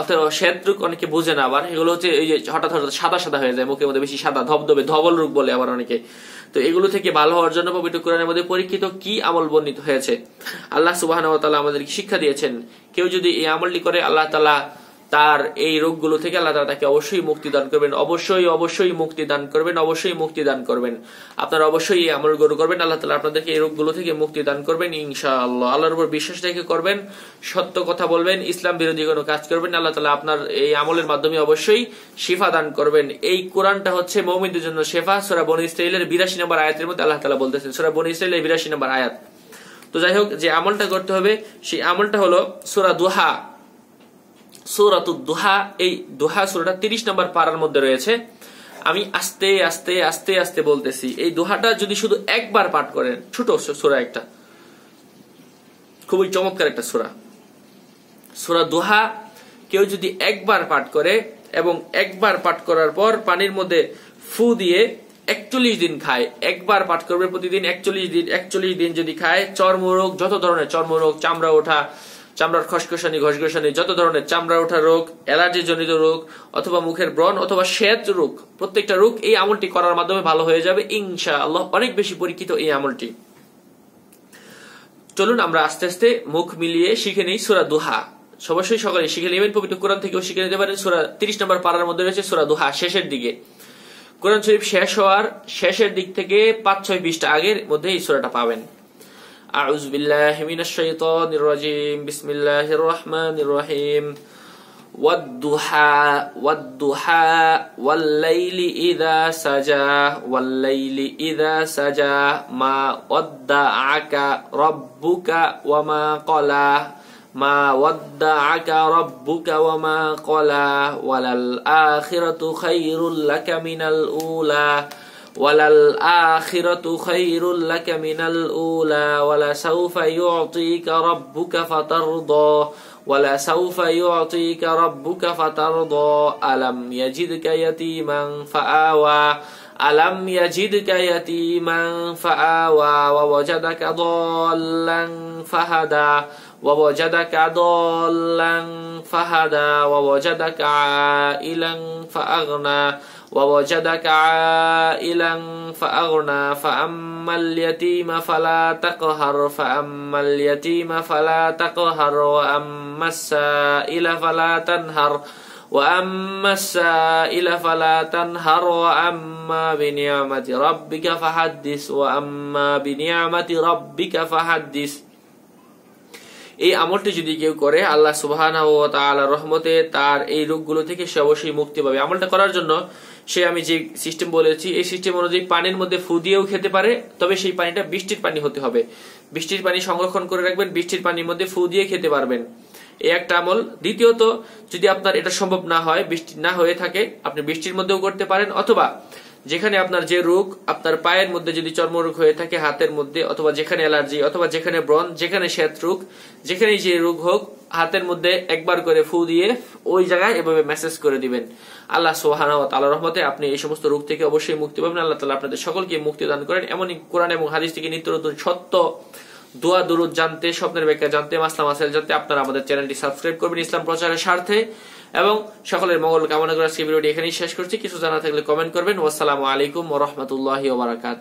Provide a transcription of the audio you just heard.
অথবা শ্বেত রোগ অনেকে বোঝে না আবার এগুলো হচ্ছে এই যে হঠাৎ হঠাৎ সাদা সাদা হয়ে যায় মুখের মধ্যে বেশি সাদা ধবধবে ধবল রোগ বলে আবার অনেকে তো এগুলো থেকে ভালো হওয়ার জন্য পবিত্র কোরআনের মধ্যে পরীক্ষিত কি আমল বর্ণিত হয়েছে আল্লাহ সুবাহ আমাদেরকে শিক্ষা দিয়েছেন কেউ যদি এই আমলটি করে আল্লাহ তালা তার এই রোগগুলো থেকে আল্লাহ তালা তাকে অবশ্যই মুক্তি দান করবেন অবশ্যই অবশ্যই মুক্তি দান করবেন অবশ্যই মুক্তি দান করবেন আপনারা অবশ্যই এই আমল গরু করবেন আল্লাহ তালা আপনাদেরকে এই রোগগুলো থেকে মুক্তি দান করবেন ইনশা আল্লাহ আল্লাহর উপর বিশ্বাস রেখে করবেন সত্য কথা বলবেন ইসলাম বিরোধী কোনো কাজ করবেন আল্লাহ তালা আপনার এই আমলের মাধ্যমে অবশ্যই শিফা দান করবেন এই কোরআনটা হচ্ছে মৌমিনদের জন্য শেফা সোরা বন ইসরাইলের বিরাশি নম্বর আয়াতের মধ্যে আল্লাহ তালা বলতেছেন সোরা বন ইসরাইলের বিরাশি নম্বর আয়াত তো যাই হোক যে আমলটা করতে হবে সেই আমলটা হলো সোরা দুহা সৌরাতুদ দোহা এই দোহা সুরাটা তিরিশ নম্বর পাড়ার মধ্যে রয়েছে আমি আস্তে আস্তে আস্তে আস্তে বলতেছি এই দোহাটা যদি শুধু একবার পাঠ করেন ছোট সুরা একটা খুবই চমৎকার একটা সুরা সুরা দোহা কেউ যদি একবার পাঠ করে এবং একবার পাঠ করার পর পানির মধ্যে ফু দিয়ে একচল্লিশ দিন খায় একবার পাঠ করবে প্রতিদিন একচল্লিশ দিন একচল্লিশ দিন যদি খায় চর্মরোগ যত ধরনের চর্মরোগ চামড়া ওঠা চামড়ার খসখসানি ঘসঘসানি যত ধরনের চামড়া ওঠা রোগ অ্যালার্জি জনিত রোগ অথবা মুখের ব্রণ অথবা শ্বেত রোগ প্রত্যেকটা রোগ এই আমলটি করার মাধ্যমে ভালো হয়ে যাবে ইনশা আল্লাহ অনেক বেশি পরীক্ষিত এই আমলটি চলুন আমরা আস্তে আস্তে মুখ মিলিয়ে শিখে নিই সুরা দুহা অবশ্যই সকালে শিখে নেবেন পবিত্র কোরআন থেকেও শিখে নিতে পারেন সুরা তিরিশ নম্বর পাড়ার মধ্যে রয়েছে সুরা দুহা শেষের দিকে কোরআন শরীফ শেষ হওয়ার শেষের দিক থেকে পাঁচ ছয় বিশটা আগের মধ্যে এই সুরাটা পাবেন أعوذ بالله من الشيطان الرجيم بسم الله الرحمن الرحيم والضحى والضحى والليل إذا سجى والليل إذا سجى ما ودعك ربك وما قلى ما ودعك ربك وما قلى وللآخرة خير لك من الأولى وللآخرة خير لك من الأولى ولسوف يعطيك ربك فترضى ولسوف يعطيك ربك فترضى ألم يجدك يتيما فآوى ألم يجدك يتيما فآوى ووجدك ضالا فهدى ووجدك ضالا فهدى ووجدك عائلا فأغنى ووجدك عائلا فأغنى فأما اليتيم فلا تقهر فأما اليتيم فلا تقهر وأما السائل فلا تنهر وأما السائل فلا تنهر وأما بنعمة ربك فحدث وأما بنعمة ربك فحدث এই আমলটি যদি কেউ করে আল্লাহ সুবাহ ও তাল্লাহ রহমতে তার এই রোগগুলো থেকে সে অবশ্যই মুক্তি পাবে আমলটা করার জন্য সে আমি যে সিস্টেম বলেছি এই সিস্টেম অনুযায়ী পানির মধ্যে ফু দিয়েও খেতে পারে তবে সেই পানিটা বৃষ্টির পানি হতে হবে বৃষ্টির পানি সংরক্ষণ করে রাখবেন বৃষ্টির পানির মধ্যে ফু দিয়ে খেতে পারবেন এ একটা আমল দ্বিতীয়ত যদি আপনার এটা সম্ভব না হয় বৃষ্টি না হয়ে থাকে আপনি বৃষ্টির মধ্যেও করতে পারেন অথবা যেখানে আপনার যে রোগ আপনার পায়ের মধ্যে যদি চর্মরোগ হয়ে থাকে হাতের মধ্যে অথবা যেখানে অ্যালার্জি অথবা যেখানে ব্রণ যেখানে শ্বেত রোগ যেখানে যে রোগ হোক হাতের মধ্যে একবার করে ফু দিয়ে ওই জায়গায় এভাবে মেসেজ করে দিবেন আল্লাহ সোহানাওয়াত আল্লাহ রহমতে আপনি এই সমস্ত রোগ থেকে অবশ্যই মুক্তি পাবেন আল্লাহ তালা আপনাদের সকলকে মুক্তি দান করেন এমনই কোরআন এবং হাদিস থেকে নিত্য নতুন সত্য দোয়া দরুদ জানতে স্বপ্নের ব্যাখ্যা জানতে মাসলাম মাসাইল জানতে আপনারা আমাদের চ্যানেলটি সাবস্ক্রাইব করবেন ইসলাম প্রচারের স্বার্থে এবং সকলের মঙ্গল কামনা করে আজকে ভিডিওটি এখানেই শেষ করছি কিছু জানা থাকলে কমেন্ট করবেন ওয়াসালামু আলাইকুম ওরহমতুল্লাহ ওবরাকাত